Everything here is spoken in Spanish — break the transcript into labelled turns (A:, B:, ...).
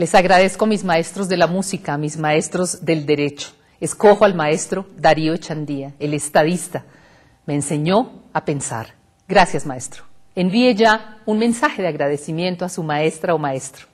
A: Les agradezco a mis maestros de la música, a mis maestros del derecho. Escojo al maestro Darío Echandía, el estadista. Me enseñó a pensar. Gracias, maestro. Envíe ya un mensaje de agradecimiento a su maestra o maestro.